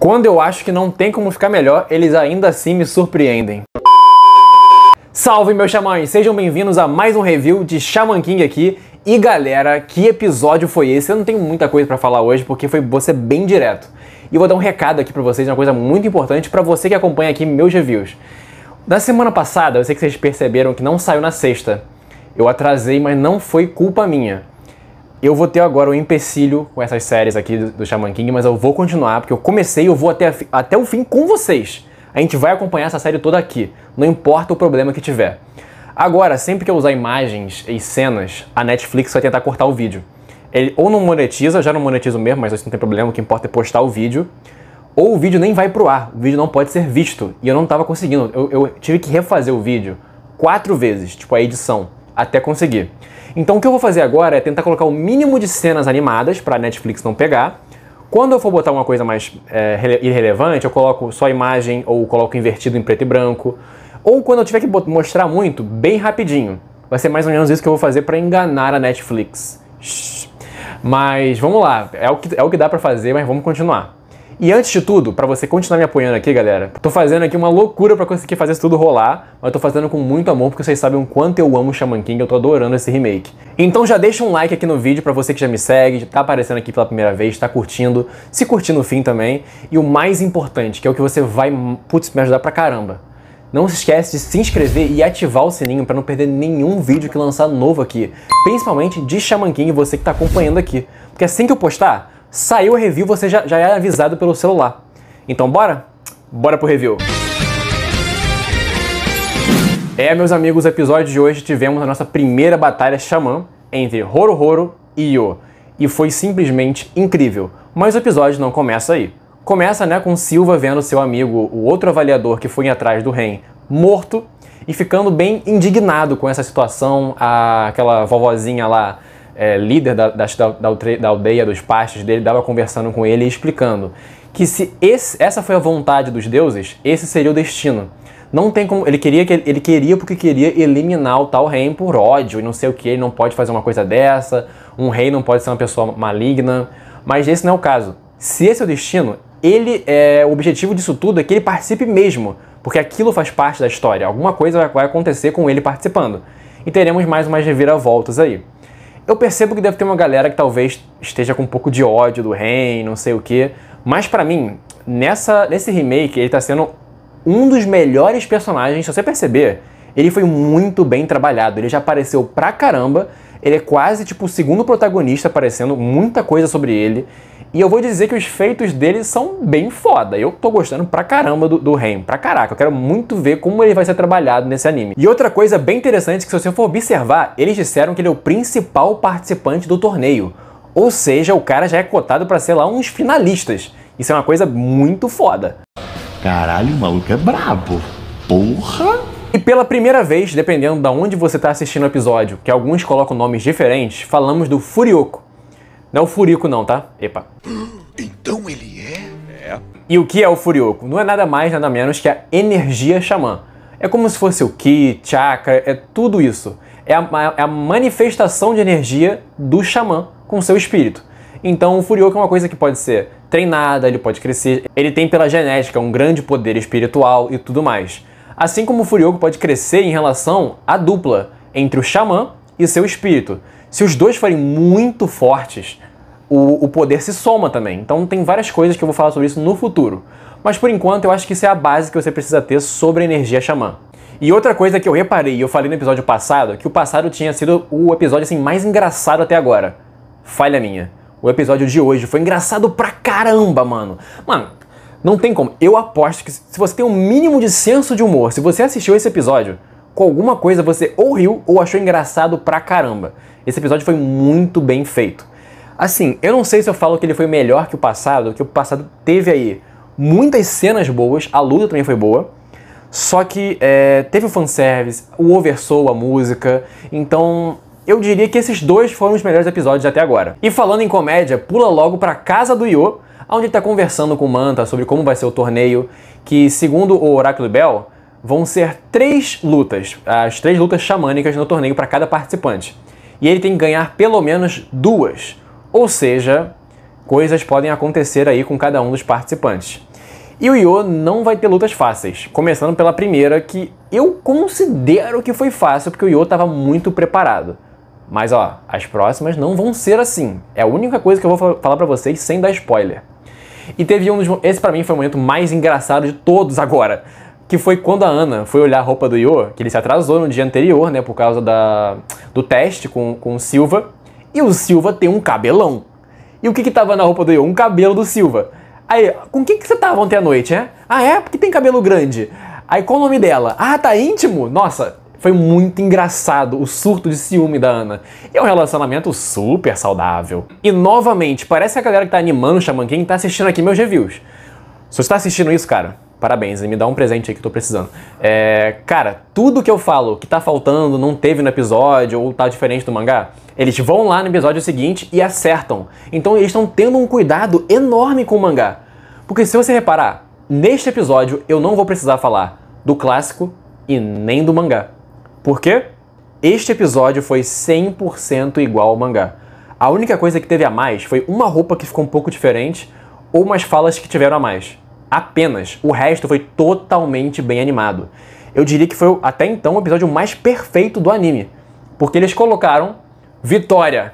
Quando eu acho que não tem como ficar melhor, eles ainda assim me surpreendem. Salve, meus xamães! Sejam bem-vindos a mais um review de Shaman King aqui. E galera, que episódio foi esse? Eu não tenho muita coisa para falar hoje porque foi você bem direto. E vou dar um recado aqui para vocês, uma coisa muito importante para você que acompanha aqui meus reviews. Na semana passada, eu sei que vocês perceberam que não saiu na sexta. Eu atrasei, mas não foi culpa minha. Eu vou ter agora um empecilho com essas séries aqui do, Shaman King, mas eu vou continuar, porque eu comecei e eu vou até, até o fim com vocês. A gente vai acompanhar essa série toda aqui, não importa o problema que tiver. Agora, sempre que eu usar imagens e cenas, a Netflix vai tentar cortar o vídeo. Ele ou não monetiza, já não monetizo mesmo, mas isso não tem problema, o que importa é postar o vídeo. Ou o vídeo nem vai pro ar, o vídeo não pode ser visto. E eu não tava conseguindo, eu, eu tive que refazer o vídeo quatro vezes, tipo a edição até conseguir. Então o que eu vou fazer agora é tentar colocar o mínimo de cenas animadas para a Netflix não pegar. Quando eu for botar uma coisa mais é, irrelevante, eu coloco só imagem ou coloco invertido em preto e branco. Ou quando eu tiver que mostrar muito, bem rapidinho. Vai ser mais ou menos isso que eu vou fazer para enganar a Netflix. Mas vamos lá, é o que, é o que dá para fazer, mas vamos continuar. E antes de tudo, para você continuar me apoiando aqui, galera, tô fazendo aqui uma loucura para conseguir fazer isso tudo rolar, mas tô fazendo com muito amor porque vocês sabem o quanto eu amo Shaman King, eu tô adorando esse remake. Então já deixa um like aqui no vídeo para você que já me segue, tá aparecendo aqui pela primeira vez, tá curtindo, se curtindo no fim também. E o mais importante, que é o que você vai, putz, me ajudar pra caramba. Não se esquece de se inscrever e ativar o sininho para não perder nenhum vídeo que lançar novo aqui, principalmente de Shaman King, você que está acompanhando aqui. Porque assim que eu postar, Saiu a review, você já, já é avisado pelo celular. Então bora? Bora pro review! É, meus amigos, o episódio de hoje tivemos a nossa primeira batalha xamã entre Horo Horo e Yo. E foi simplesmente incrível. Mas o episódio não começa aí. Começa né, com Silva vendo seu amigo, o outro avaliador que foi atrás do Ren, morto e ficando bem indignado com essa situação. A, aquela vovozinha lá é, líder da, da, da, aldeia dos pastos dele, estava conversando com ele e explicando que se esse, essa foi a vontade dos deuses, esse seria o destino. Não tem como. Ele queria, ele queria porque queria eliminar o tal rei por ódio e não sei o que, ele não pode fazer uma coisa dessa, um rei não pode ser uma pessoa maligna. Mas esse não é o caso. Se esse é o destino, ele é, o objetivo disso tudo é que ele participe mesmo, porque aquilo faz parte da história. Alguma coisa vai acontecer com ele participando. E teremos mais umas reviravoltas aí. Eu percebo que deve ter uma galera que talvez esteja com um pouco de ódio do Rei, não sei o quê. Mas para mim, nessa, nesse remake, ele tá sendo um dos melhores personagens. Se você perceber, ele foi muito bem trabalhado. Ele já apareceu pra caramba. Ele é quase tipo o segundo protagonista aparecendo, muita coisa sobre ele. E eu vou dizer que os feitos dele são bem foda. Eu tô gostando pra caramba do, do Ren, pra caraca. Eu quero muito ver como ele vai ser trabalhado nesse anime. E outra coisa bem interessante que se você for observar, eles disseram que ele é o principal participante do torneio. Ou seja, o cara já é cotado para ser lá uns finalistas. Isso é uma coisa muito foda. Caralho, o maluco é brabo. Porra! E pela primeira vez, dependendo de onde você está assistindo o episódio, que alguns colocam nomes diferentes, falamos do Furioco, não é o Furico não, tá? Epa. Então ele é? É. E o que é o Furioco? Não é nada mais, nada menos que a energia xamã. É como se fosse o Ki, Chakra, é tudo isso. É a, é a manifestação de energia do xamã com seu espírito. Então o Furioco é uma coisa que pode ser treinada, ele pode crescer, ele tem pela genética um grande poder espiritual e tudo mais. Assim como o Furioco pode crescer em relação à dupla entre o xamã e seu espírito. Se os dois forem muito fortes, o, o poder se soma também. Então tem várias coisas que eu vou falar sobre isso no futuro. Mas por enquanto eu acho que isso é a base que você precisa ter sobre a energia xamã. E outra coisa que eu reparei, e eu falei no episódio passado, que o passado tinha sido o episódio assim mais engraçado até agora. Falha minha. O episódio de hoje foi engraçado pra caramba, mano. Mano, não tem como. Eu aposto que se você tem um mínimo de senso de humor, se você assistiu esse episódio, com alguma coisa você ou riu ou achou engraçado pra caramba. Esse episódio foi muito bem feito. Assim, eu não sei se eu falo que ele foi melhor que o passado, que o passado teve aí muitas cenas boas, a luta também foi boa, só que é, teve o fanservice, o oversoul, a música, então eu diria que esses dois foram os melhores episódios até agora. E falando em comédia, pula logo pra casa do Yo, onde ele está conversando com o Manta sobre como vai ser o torneio, que segundo o Oráculo Bell, vão ser três lutas, as três lutas xamânicas no torneio para cada participante e ele tem que ganhar pelo menos duas. Ou seja, coisas podem acontecer aí com cada um dos participantes. E o Yo não vai ter lutas fáceis, começando pela primeira que eu considero que foi fácil porque o Yo estava muito preparado. Mas ó, as próximas não vão ser assim. É a única coisa que eu vou falar para vocês sem dar spoiler. E teve um dos esse para mim foi o momento mais engraçado de todos agora, que foi quando a Ana foi olhar a roupa do Ior, que ele se atrasou no dia anterior, né, por causa da, do teste com, com o Silva, e o Silva tem um cabelão. E o que que tava na roupa do Ior? Um cabelo do Silva. Aí, com quem que você tava ontem à noite, é? Ah, é? Porque tem cabelo grande. Aí, qual o nome dela? Ah, tá íntimo? Nossa, foi muito engraçado o surto de ciúme da Ana. E é um relacionamento super saudável. E novamente, parece a galera que tá animando o Xaman King tá assistindo aqui meus reviews. Se você tá assistindo isso, cara, Parabéns, me dá um presente aí que eu tô precisando. É, cara, tudo que eu falo que tá faltando, não teve no episódio ou tá diferente do mangá, eles vão lá no episódio seguinte e acertam. Então eles estão tendo um cuidado enorme com o mangá. Porque se você reparar, neste episódio eu não vou precisar falar do clássico e nem do mangá. Por quê? Este episódio foi 100% igual ao mangá. A única coisa que teve a mais foi uma roupa que ficou um pouco diferente ou umas falas que tiveram a mais apenas. O resto foi totalmente bem animado. Eu diria que foi até então o episódio mais perfeito do anime, porque eles colocaram Vitória,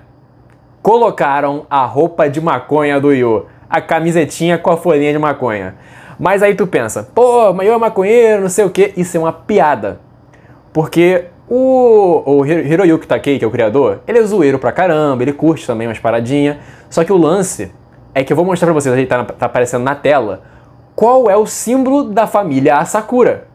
colocaram a roupa de maconha do Yu, a camisetinha com a folhinha de maconha. Mas aí tu pensa, pô, mas eu é maconheiro, não sei o que, isso é uma piada. Porque o, o Hiroyuki Takei, que é o criador, ele é zoeiro pra caramba, ele curte também umas paradinhas. Só que o lance é que eu vou mostrar pra vocês, ele tá, tá aparecendo na tela, qual é o símbolo da família Asakura.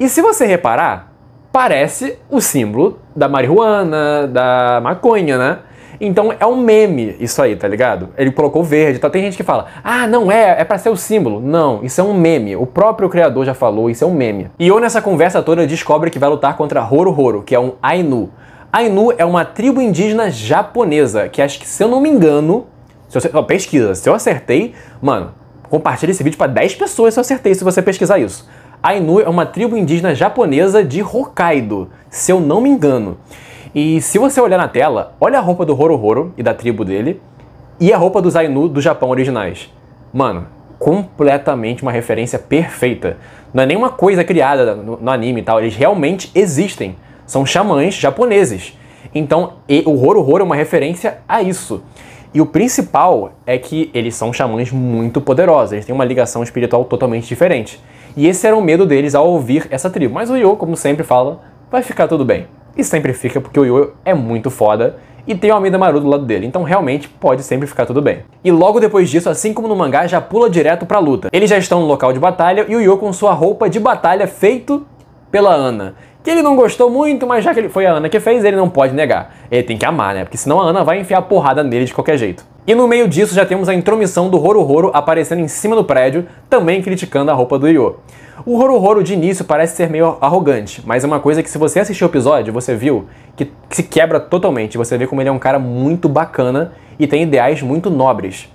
E se você reparar, parece o símbolo da marihuana, da maconha, né? Então é um meme isso aí, tá ligado? Ele colocou verde, tá? Tem gente que fala, ah, não é, é para ser o símbolo. Não, isso é um meme. O próprio criador já falou, isso é um meme. E ou nessa conversa toda descobre que vai lutar contra Horo Horo, que é um Ainu. Ainu é uma tribo indígena japonesa, que acho que, se eu não me engano, se eu, pesquisa, se eu acertei, mano, Compartilhe esse vídeo para 10 pessoas se eu acertei, se você pesquisar isso. Ainu é uma tribo indígena japonesa de Hokkaido, se eu não me engano. E se você olhar na tela, olha a roupa do Horohoro e da tribo dele e a roupa dos Ainu do Japão originais. Mano, completamente uma referência perfeita. Não é nenhuma coisa criada no, no anime e tal, eles realmente existem. São xamãs japoneses. Então, o Horohoro é uma referência a isso. E o principal é que eles são xamãs muito poderosos, eles têm uma ligação espiritual totalmente diferente. E esse era o medo deles ao ouvir essa tribo. Mas o Yo, como sempre fala, vai ficar tudo bem. E sempre fica porque o Yo é muito foda e tem o Amida Maru do lado dele, então realmente pode sempre ficar tudo bem. E logo depois disso, assim como no mangá, já pula direto pra luta. Eles já estão no local de batalha e o Yo com sua roupa de batalha feito pela Ana que ele não gostou muito, mas já que ele foi a Ana que fez, ele não pode negar. Ele tem que amar, né? Porque senão a Ana vai enfiar porrada nele de qualquer jeito. E no meio disso já temos a intromissão do Horo Horo aparecendo em cima do prédio, também criticando a roupa do Ryo. O Horo Horo de início parece ser meio arrogante, mas é uma coisa que se você assistiu o episódio, você viu que se quebra totalmente. Você vê como ele é um cara muito bacana e tem ideais muito nobres.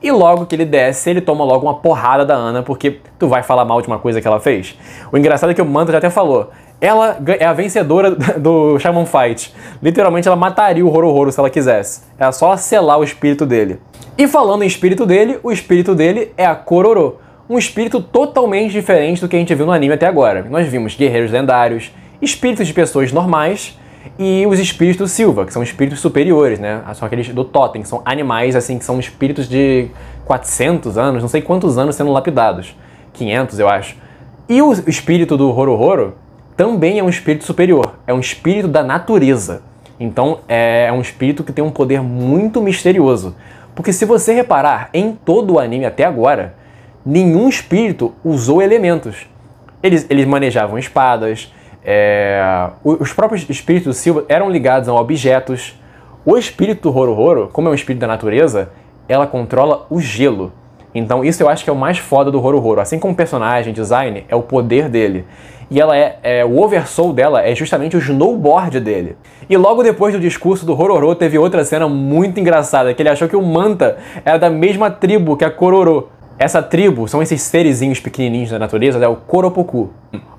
E logo que ele desce, ele toma logo uma porrada da Ana, porque tu vai falar mal de uma coisa que ela fez. O engraçado é que o Manta já até falou: ela é a vencedora do Shaman Fight. Literalmente, ela mataria o Hororo se ela quisesse. É só selar o espírito dele. E falando em espírito dele, o espírito dele é a Kororo. Um espírito totalmente diferente do que a gente viu no anime até agora. Nós vimos guerreiros lendários, espíritos de pessoas normais e os espíritos Silva, que são espíritos superiores, né? São aqueles do totem, são animais assim que são espíritos de 400 anos, não sei quantos anos sendo lapidados, 500 eu acho. E o espírito do Hororo também é um espírito superior, é um espírito da natureza. Então é, é um espírito que tem um poder muito misterioso. Porque se você reparar, em todo o anime até agora, nenhum espírito usou elementos. Eles, eles manejavam espadas, é... os próprios espíritos do Silva eram ligados a objetos. O espírito Horo Horo, como é um espírito da natureza, ela controla o gelo. Então isso eu acho que é o mais foda do Roro Assim como personagem, design, é o poder dele. E ela é, é o oversoul dela é justamente o snowboard dele. E logo depois do discurso do Rororô teve outra cena muito engraçada, que ele achou que o Manta era da mesma tribo que a Kororô. Essa tribo são esses serezinhos pequenininhos da natureza, é o Koropoku.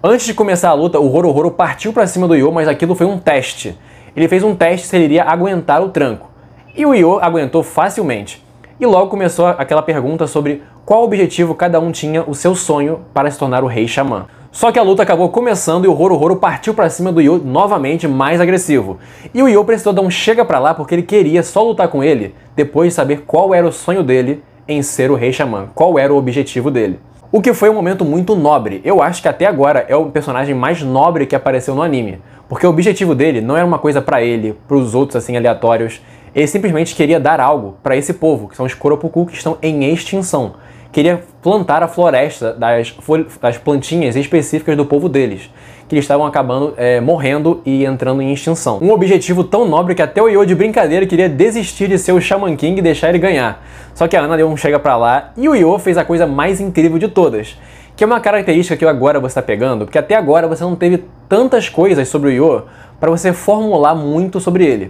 Antes de começar a luta, o Rororô partiu para cima do Yo, mas aquilo foi um teste. Ele fez um teste se ele iria aguentar o tranco. E o Yo aguentou facilmente. E logo começou aquela pergunta sobre qual objetivo cada um tinha o seu sonho para se tornar o rei xamã. Só que a luta acabou começando e o Roro Roro partiu para cima do Yo novamente mais agressivo. E o Yo precisou dar um chega para lá porque ele queria só lutar com ele depois de saber qual era o sonho dele em ser o rei xamã, qual era o objetivo dele. O que foi um momento muito nobre. Eu acho que até agora é o personagem mais nobre que apareceu no anime, porque o objetivo dele não era uma coisa para ele, para os outros assim aleatórios. Ele simplesmente queria dar algo para esse povo, que são os Koropuku, que estão em extinção. Queria plantar a floresta das, das plantinhas específicas do povo deles, que eles estavam acabando é, morrendo e entrando em extinção. Um objetivo tão nobre que até o Yo de brincadeira queria desistir de ser o Shaman King e deixar ele ganhar. Só que a Ana deu chega para lá e o Yo fez a coisa mais incrível de todas que é uma característica que agora você está pegando, porque até agora você não teve tantas coisas sobre o Yo para você formular muito sobre ele.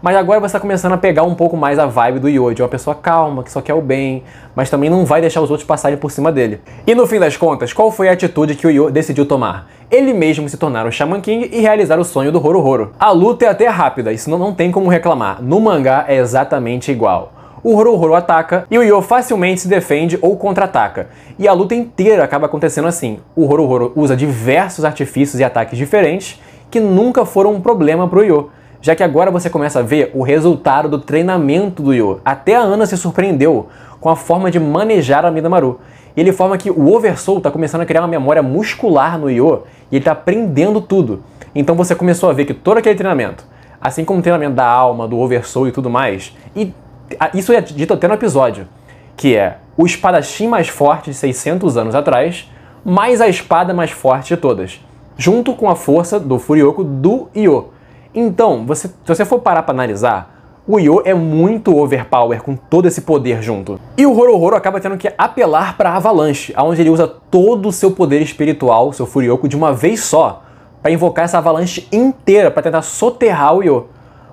Mas agora você está começando a pegar um pouco mais a vibe do Yoji, é uma pessoa calma, que só quer o bem, mas também não vai deixar os outros passarem por cima dele. E no fim das contas, qual foi a atitude que o Yo decidiu tomar? Ele mesmo se tornar o Shaman King e realizar o sonho do Horohoro. A luta é até rápida, isso não tem como reclamar. No mangá é exatamente igual o Horohoro ataca e o Yo facilmente se defende ou contra-ataca. E a luta inteira acaba acontecendo assim. O Horohoro usa diversos artifícios e ataques diferentes que nunca foram um problema pro Yo já que agora você começa a ver o resultado do treinamento do Yo. Até a Ana se surpreendeu com a forma de manejar a Midamaru. E ele forma que o Oversoul está começando a criar uma memória muscular no Yo e ele está aprendendo tudo. Então você começou a ver que todo aquele treinamento, assim como o treinamento da alma, do Oversoul e tudo mais, e isso é dito até no episódio, que é o espadachim mais forte de 600 anos atrás, mais a espada mais forte de todas, junto com a força do Furioko do Io. Então, você, se você for parar para analisar, o Yo é muito overpower com todo esse poder junto. E o Horohoro acaba tendo que apelar para Avalanche, aonde ele usa todo o seu poder espiritual, seu Furioku, de uma vez só, para invocar essa avalanche inteira para tentar soterrar o Yo.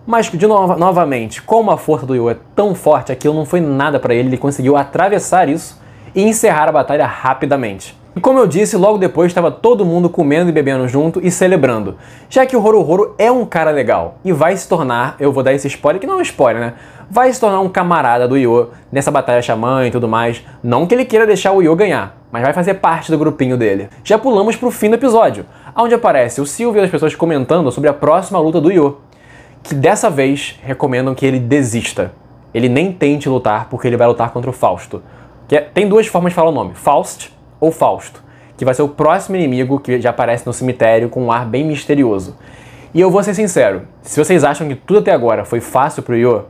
Mas, de novo, novamente, como a força do Yo é tão forte, aquilo não foi nada para ele, ele conseguiu atravessar isso e encerrar a batalha rapidamente. E como eu disse, logo depois estava todo mundo comendo e bebendo junto e celebrando, já que o Roro Roro é um cara legal e vai se tornar, eu vou dar esse spoiler, que não é um spoiler, né? Vai se tornar um camarada do Yo nessa batalha xamã e tudo mais. Não que ele queira deixar o Yo ganhar, mas vai fazer parte do grupinho dele. Já pulamos pro fim do episódio, onde aparece o Silvio e as pessoas comentando sobre a próxima luta do Yo, que dessa vez recomendam que ele desista. Ele nem tente lutar porque ele vai lutar contra o Fausto. Que é, tem duas formas de falar o nome: Faust ou Fausto, que vai ser o próximo inimigo que já aparece no cemitério com um ar bem misterioso. E eu vou ser sincero, se vocês acham que tudo até agora foi fácil pro Yo,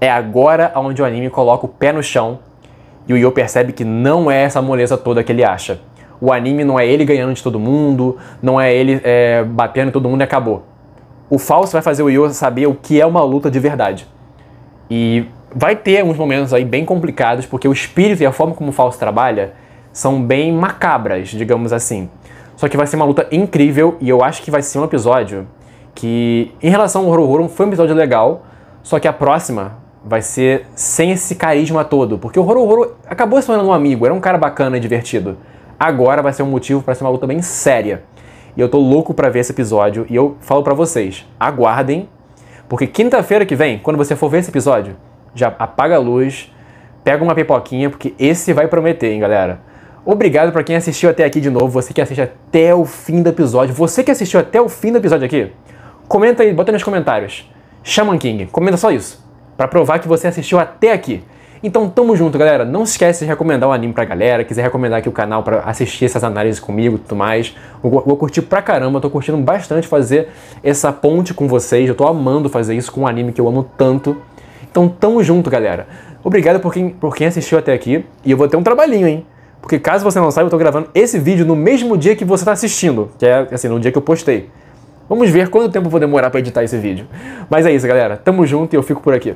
é agora onde o anime coloca o pé no chão e o Yo percebe que não é essa moleza toda que ele acha. O anime não é ele ganhando de todo mundo, não é ele é, batendo em todo mundo e acabou. O falso vai fazer o Yo saber o que é uma luta de verdade. E vai ter uns momentos aí bem complicados, porque o espírito e a forma como o falso trabalha são bem macabras, digamos assim. Só que vai ser uma luta incrível e eu acho que vai ser um episódio que, em relação ao Horror Horror, foi um episódio legal, só que a próxima vai ser sem esse carisma todo, porque o Horror Horror acabou se tornando um amigo, era um cara bacana e divertido. Agora vai ser um motivo para ser uma luta bem séria. E eu tô louco para ver esse episódio e eu falo para vocês, aguardem, porque quinta-feira que vem, quando você for ver esse episódio, já apaga a luz, pega uma pipoquinha, porque esse vai prometer, hein, galera. Obrigado para quem assistiu até aqui de novo, você que assiste até o fim do episódio. Você que assistiu até o fim do episódio aqui, comenta aí, bota nos comentários. Shaman King, comenta só isso, para provar que você assistiu até aqui. Então tamo junto, galera. Não se esquece de recomendar o anime pra galera, quiser recomendar aqui o canal para assistir essas análises comigo e tudo mais. Eu vou curtir pra caramba, tô curtindo bastante fazer essa ponte com vocês. Eu tô amando fazer isso com um anime que eu amo tanto. Então tamo junto, galera. Obrigado por quem, por quem assistiu até aqui. E eu vou ter um trabalhinho, hein? Porque caso você não saiba, eu estou gravando esse vídeo no mesmo dia que você está assistindo, que é assim, no dia que eu postei. Vamos ver quanto tempo eu vou demorar para editar esse vídeo. Mas é isso, galera. Tamo junto e eu fico por aqui.